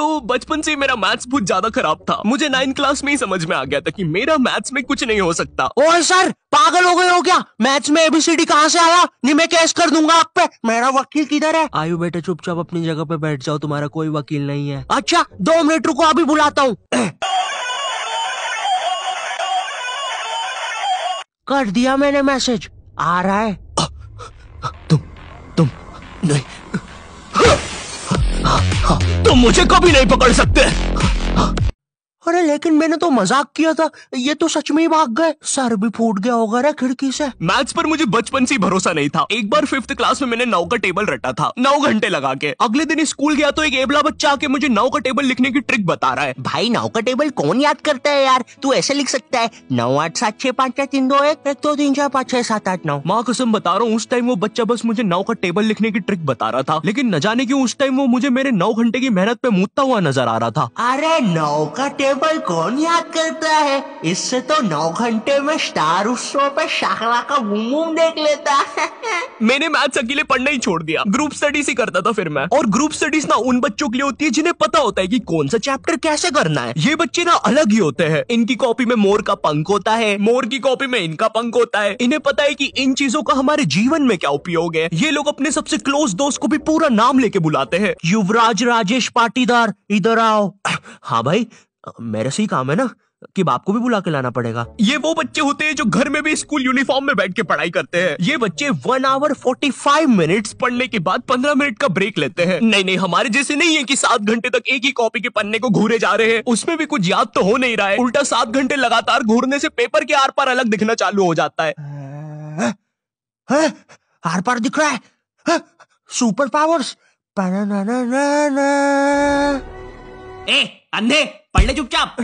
तो बचपन से मेरा मैथ्स बहुत ज्यादा खराब था मुझे नाइन्थ क्लास में ही समझ में आ गया था कि मेरा मैथ्स में कुछ नहीं हो सकता और सर पागल हो गए हो क्या मैथ्स में एबीसीडी कहाँ से आया नहीं मैं कैश कर दूंगा आप पे मेरा वकील किधर है आयु बेटा चुपचाप अपनी जगह पे बैठ जाओ तुम्हारा कोई वकील नहीं है अच्छा दो मिनट रुको अभी बुलाता हूँ कर दिया मैंने मैसेज आ रहा है तुम तुम नहीं तुम मुझे कभी नहीं पकड़ सकते अरे लेकिन मैंने तो मजाक किया था ये तो सच में ही भाग गए सर भी फूट गया होगा रे खिड़की से मैथ्स पर मुझे बचपन से भरोसा नहीं था एक बार फिफ्थ क्लास में मैंने नौ का टेबल रटा था नौ घंटे लगा के अगले दिन स्कूल गया तो एक एबला बच्चा आके मुझे नौ का टेबल लिखने की ट्रिक बता रहा है भाई नौ का टेबल कौन याद करता है यार तू ऐसे लिख सकता है नौ आठ सात छह पाँच छह तीन दो एक एक दो तीन चार पाँच छह सात आठ नौ माँ कसम बता रहा हूँ उस टाइम वो बच्चा बस मुझे नौ का टेबल लिखने की ट्रिक बता रहा था लेकिन न जाने की उस टाइम वो मुझे मेरे नौ घंटे की मेहनत पे मुद्दा हुआ नजर आ रहा था अरे नौ का टेबल पर कौन याद करता है इससे तो नौ घंटे में स्टार पे शाखला का देख लेता है मैंने मैथ्स अकेले पढ़ना ही छोड़ दिया ग्रुप स्टडीज ही करता था फिर मैं और ग्रुप स्टडीज ना उन बच्चों के लिए होती है जिन्हें पता होता है कि कौन सा चैप्टर कैसे करना है ये बच्चे ना अलग ही होते हैं इनकी कॉपी में मोर का पंख होता है मोर की कॉपी में इनका पंख होता है इन्हें पता है कि इन चीजों का हमारे जीवन में क्या उपयोग है ये लोग अपने सबसे क्लोज दोस्त को भी पूरा नाम लेके बुलाते हैं युवराज राजेश पाटीदार इधर आओ हाँ भाई मेरा से ही काम है ना कि बाप को भी बुला के लाना पड़ेगा ये वो बच्चे होते हैं जो घर में भी स्कूल यूनिफॉर्म में बैठ के पढ़ाई करते हैं ये बच्चे one hour forty five minute पढ़ने के बाद पंद्रह मिनट का ब्रेक लेते हैं नहीं नहीं हमारे जैसे नहीं है कि सात घंटे तक एक ही कॉपी के पन्ने को घूरे जा रहे हैं उसमें भी कुछ याद तो हो नहीं रहा है उल्टा सात घंटे लगातार घूरने से पेपर के आर पार अलग दिखना चालू हो जाता है आर पार दिख रहा है सुपर पावर्स ए अंधे पढ़ ले चुपचाप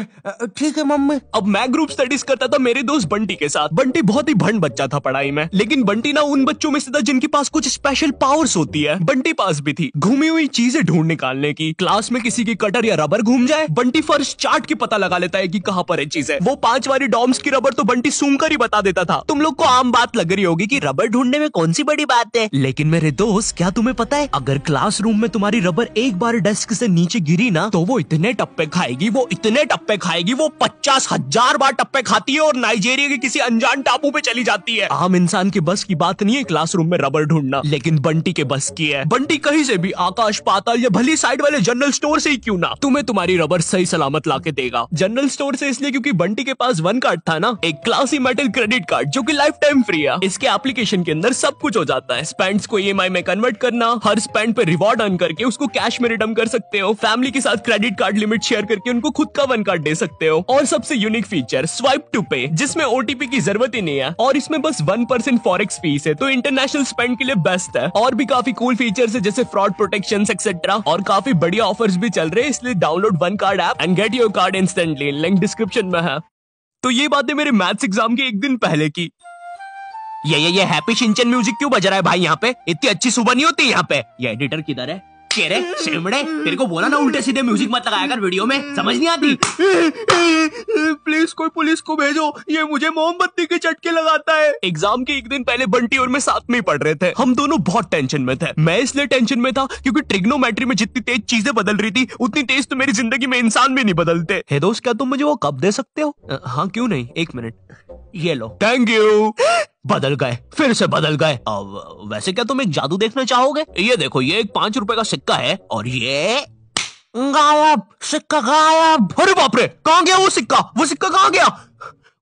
ठीक है मम्मी अब मैं ग्रुप स्टडीज करता था मेरे दोस्त बंटी के साथ बंटी बहुत ही भंड बच्चा था पढ़ाई में लेकिन बंटी ना उन बच्चों में से था जिनके पास कुछ स्पेशल पावर्स होती है बंटी पास भी थी घूमी हुई चीजें ढूंढ निकालने की क्लास में किसी की कटर या रबर घूम जाए बंटी फर्श चार्ट की पता लगा लेता है की कहाँ पर है है वो पांच वाली डॉम्स की रबर तो बंटी सूंघ कर ही बता देता था तुम लोग को आम बात लग रही होगी की रबर ढूंढने में कौन सी बड़ी बात है लेकिन मेरे दोस्त क्या तुम्हें पता है अगर रूम में तुम्हारी रबर एक बार डेस्क से नीचे गिरी ना तो वो इतने टप्पे खाएगी वो इतने टप्पे खाएगी वो पचास हजार बार टप्पे खाती है और नाइजेरिया के किसी अनजान टापू पे चली जाती है आम इंसान के बस की बात नहीं है क्लासरूम में रबर ढूंढना लेकिन बंटी के बस की है बंटी कहीं से भी आकाश पाताल या भली साइड वाले जनरल स्टोर से ही क्यों ना तुम्हें तुम्हारी रबर सही सलामत ला के देगा जनरल स्टोर से इसलिए क्योंकि बंटी के पास वन कार्ड था ना एक क्लासी मेटल क्रेडिट कार्ड जो की लाइफ टाइम फ्री है इसके एप्लीकेशन के अंदर सब कुछ हो जाता है स्पेंड को ई e में कन्वर्ट करना हर स्पेंड पे रिवॉर्ड अर्न करके उसको कैश में रिटर्न कर सकते हो फैमिली के साथ क्रेडिट कार्ड लिमिट शेयर करके उनको को खुद का वन कार्ड दे सकते हो और सबसे यूनिक फीचर स्वाइप टू पे जिसमें ओटीपी की जरूरत ही नहीं है और इसमें बस वन परसेंट फॉरेक्स फीस है तो इंटरनेशनल स्पेंड के लिए बेस्ट है और भी काफी कूल फीचर है जैसे फ्रॉड प्रोटेक्शन एक्सेट्रा और काफी बढ़िया ऑफर भी चल रहे हैं इसलिए download one card app and get your card instantly link description में है तो ये बातें मेरे मैथ्स एग्जाम के एक दिन पहले की ये ये ये हैप्पी शिंचन म्यूजिक क्यों बज रहा है भाई यहाँ पे इतनी अच्छी सुबह नहीं होती यहाँ पे ये एडिटर किधर है शेरे शिमड़े तेरे को बोला ना उल्टे सीधे म्यूजिक मत लगाया कर वीडियो में समझ नहीं आती प्लीज कोई पुलिस को भेजो ये मुझे मोमबत्ती के चटके लगाता है एग्जाम के एक दिन पहले बंटी और मैं साथ में ही पढ़ रहे थे हम दोनों बहुत टेंशन में थे मैं इसलिए टेंशन में था क्योंकि ट्रिग्नोमेट्री में जितनी तेज चीजें बदल रही थी उतनी तेज तो मेरी जिंदगी में इंसान भी नहीं बदलते है दोस्त क्या तुम मुझे वो कब दे सकते हो हाँ क्यों नहीं एक मिनट ये लो थैंक यू बदल गए फिर से बदल गए अब वैसे क्या तुम एक जादू देखना चाहोगे ये देखो ये एक पांच रुपए का सिक्का है और ये गायब सिक्का गायब अरे बाप रे कहाँ गया वो सिक्का वो सिक्का कहाँ गया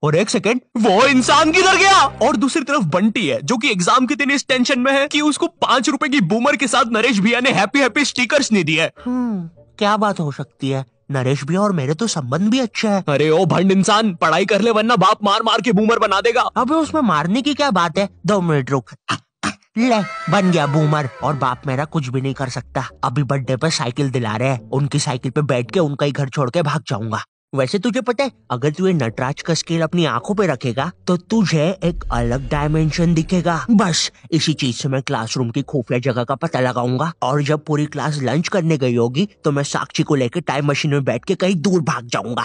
और एक सेकंड वो इंसान किधर गया और दूसरी तरफ बंटी है जो कि एग्जाम के दिन इस टेंशन में है कि उसको पांच रुपए की बूमर के साथ नरेश भैया ने हैप्पी हैप्पी स्टिकर्स नहीं दिए हम्म, क्या बात हो सकती है नरेश भी और मेरे तो संबंध भी अच्छा है अरे ओ भंड इंसान पढ़ाई कर ले वरना बाप मार मार के बूमर बना देगा अबे उसमें मारने की क्या बात है दो मिनट रुक ले बन गया बूमर और बाप मेरा कुछ भी नहीं कर सकता अभी बर्थडे पर साइकिल दिला रहे हैं उनकी साइकिल पे बैठ के उनका ही घर छोड़ के भाग जाऊंगा वैसे तुझे पता है अगर तू ये नटराज का स्केल अपनी आंखों पे रखेगा तो तुझे एक अलग डायमेंशन दिखेगा बस इसी चीज से मैं क्लासरूम की खुफिया जगह का पता लगाऊंगा और जब पूरी क्लास लंच करने गई होगी तो मैं साक्षी को लेकर टाइम मशीन में बैठ के कहीं दूर भाग जाऊंगा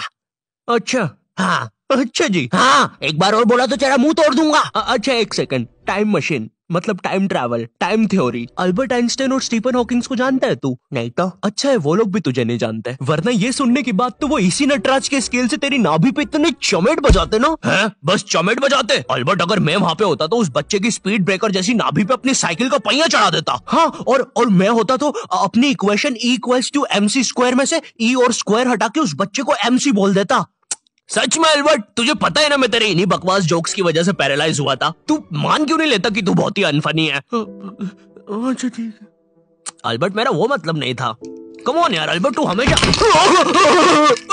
अच्छा हाँ अच्छा जी हाँ एक बार और बोला तो तेरा मुंह तोड़ दूंगा अच्छा एक सेकंड टाइम मशीन मतलब time travel time theory Albert Einstein और स्टीफन हॉकिंग्स को जानता है तू नहीं तो अच्छा है वो लोग भी तुझे नहीं जानते वरना ये सुनने की बात तो वो इसी नटराज के स्केल से तेरी नाभि पे इतने चमेट बजाते ना है? बस चमेट बजाते अल्बर्ट अगर मैं वहाँ पे होता तो उस बच्चे की स्पीड ब्रेकर जैसी नाभि पे अपनी साइकिल का पहिया चढ़ा देता हाँ और और मैं होता तो अपनी equation E equals to M C square में से ई e और स्क्वायर हटा के उस बच्चे को एम सी बोल देता सच में अल्बर्ट तुझे पता है ना मैं तेरे इन्हीं बकवास जोक्स की वजह से पैरालाइज हुआ था तू मान क्यों नहीं लेता कि तू बहुत ही अनफनी है अच्छा ठीक है अल्बर्ट मेरा वो मतलब नहीं था कम ऑन यार अल्बर्ट तू हमेशा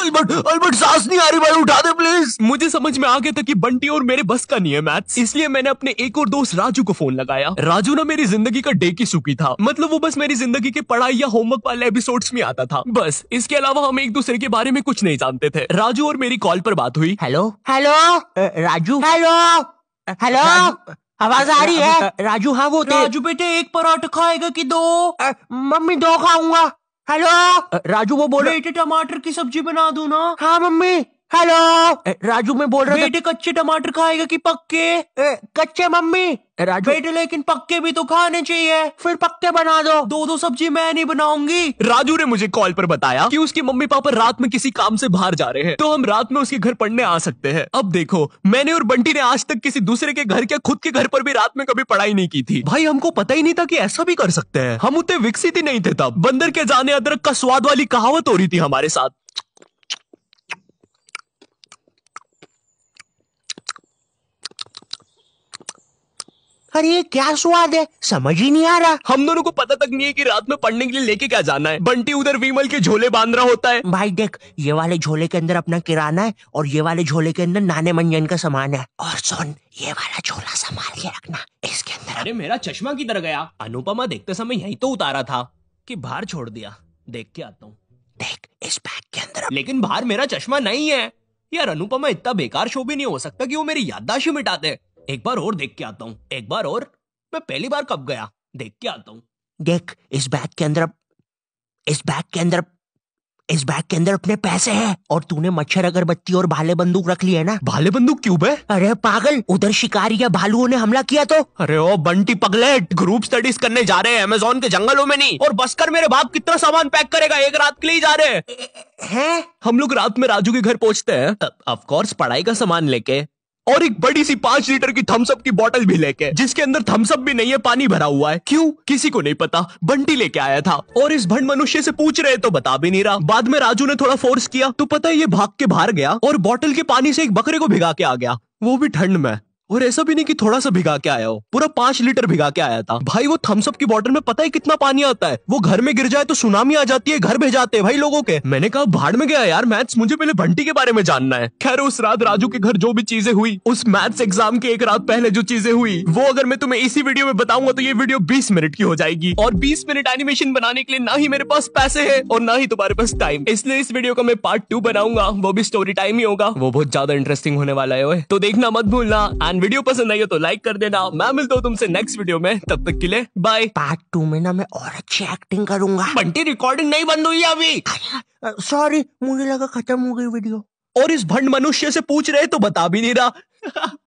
अल्बर्ट अल्बर्ट सांस नहीं आ रही भाई उठा दे प्लीज मुझे समझ में आ गया था कि बंटी और मेरे बस का नहीं है मैथ्स इसलिए मैंने अपने एक और दोस्त राजू को फोन लगाया राजू ना मेरी जिंदगी का डे की सुखी था मतलब वो बस मेरी जिंदगी के पढ़ाई या होमवर्क वाले एपिसोड में आता था बस इसके अलावा हम एक दूसरे के बारे में कुछ नहीं जानते थे राजू और मेरी कॉल पर बात हुई hello hello Raju hello hello आवाज आ रही है राजू हाँ वो राजू बेटे एक पराठा खाएगा कि दो मम्मी दो खाऊंगा हेलो राजू वो बोले टमाटर की सब्जी बना दू ना हाँ मम्मी हेलो राजू मैं बोल रहा बेटे कच्चे टमाटर खाएगा कि पक्के कच्चे मम्मी राजू बेटे लेकिन पक्के भी तो खाने चाहिए फिर पक्के बना दो दो दो सब्जी मैं नहीं बनाऊंगी राजू ने मुझे कॉल पर बताया कि उसके मम्मी पापा रात में किसी काम से बाहर जा रहे हैं तो हम रात में उसके घर पढ़ने आ सकते हैं अब देखो मैंने और बंटी ने आज तक किसी दूसरे के घर के खुद के घर पर भी रात में कभी पढ़ाई नहीं की थी भाई हमको पता ही नहीं था की ऐसा भी कर सकते हैं हम उतने विकसित ही नहीं थे तब बंदर के जाने अदरक का स्वाद वाली कहावत हो रही थी हमारे साथ अरे ये क्या स्वाद है समझ ही नहीं आ रहा हम दोनों को पता तक नहीं है कि रात में पढ़ने के लिए लेके क्या जाना है बंटी उधर विमल के झोले बांध रहा होता है भाई देख ये वाले झोले के अंदर अपना किराना है और ये वाले झोले के अंदर नाने मंजन का सामान है और सुन ये वाला झोला संभाल के रखना इसके अंदर अरे मेरा चश्मा किधर गया अनुपमा देखते समय यही तो उतारा था कि बाहर छोड़ दिया देख के आता हूँ देख इस बैग के अंदर लेकिन बाहर मेरा चश्मा नहीं है यार अनुपमा इतना बेकार शो भी नहीं हो सकता कि वो मेरी याददाश्त मिटा दे एक बार और देख के आता हूँ एक बार और मैं पहली बार कब गया देख के आता हूँ देख इस बैग के अंदर इस बैग के अंदर इस बैग के अंदर अपने पैसे हैं और तूने मच्छर अगरबत्ती और भाले बंदूक रख है ना भाले बंदूक क्यों बे अरे पागल उधर शिकारी या भालुओं ने हमला किया तो अरे ओ बंटी पगलेट ग्रुप स्टडीज करने जा रहे हैं अमेजोन के जंगलों में नहीं और बस कर मेरे बाप कितना सामान पैक करेगा एक रात के लिए जा रहे हैं है? हम लोग रात में राजू के घर पहुंचते हैं ऑफकोर्स पढ़ाई का सामान लेके और एक बड़ी सी पांच लीटर की थम्सअप की बॉटल भी लेके जिसके अंदर थम्सअप भी नहीं है पानी भरा हुआ है क्यों किसी को नहीं पता बंटी लेके आया था और इस भंड मनुष्य से पूछ रहे तो बता भी नहीं रहा बाद में राजू ने थोड़ा फोर्स किया तो पता है ये भाग के बाहर गया और बॉटल के पानी से एक बकरे को भिगा के आ गया वो भी ठंड में और ऐसा भी नहीं कि थोड़ा सा भिगा के आया हो पूरा पांच लीटर भिगा के आया था भाई वो थम्सअप की बॉटल में पता है कितना पानी आता है वो घर में गिर जाए तो सुनामी आ जाती है घर भेजाते हैं भाई लोगों के मैंने कहा भाड़ में गया यार मैथ्स मुझे पहले भंटी के बारे में जानना है खैर उस रात राजू के घर जो भी चीजें हुई उस मैथ्स एग्जाम के एक रात पहले जो चीजें हुई वो अगर मैं तुम्हें इसी वीडियो में बताऊंगा तो ये वीडियो बीस मिनट की हो जाएगी और बीस मिनट एनिमेशन बनाने के लिए ना ही मेरे पास पैसे है और ना ही तुम्हारे पास टाइम इसलिए इस वीडियो का मैं पार्ट टू बनाऊंगा वो भी स्टोरी टाइम ही होगा वो बहुत ज्यादा इंटरेस्टिंग होने वाला है तो देखना मत भूलना एंड वीडियो पसंद आई हो तो लाइक कर देना मैं मिलता हूँ तुमसे नेक्स्ट वीडियो में तब तक के लिए बाय पार्ट टू में ना मैं और अच्छी एक्टिंग करूंगा बंटी रिकॉर्डिंग नहीं बंद हुई अभी सॉरी मुझे लगा खत्म हो गई वीडियो और इस भंड मनुष्य से पूछ रहे तो बता भी नहीं रहा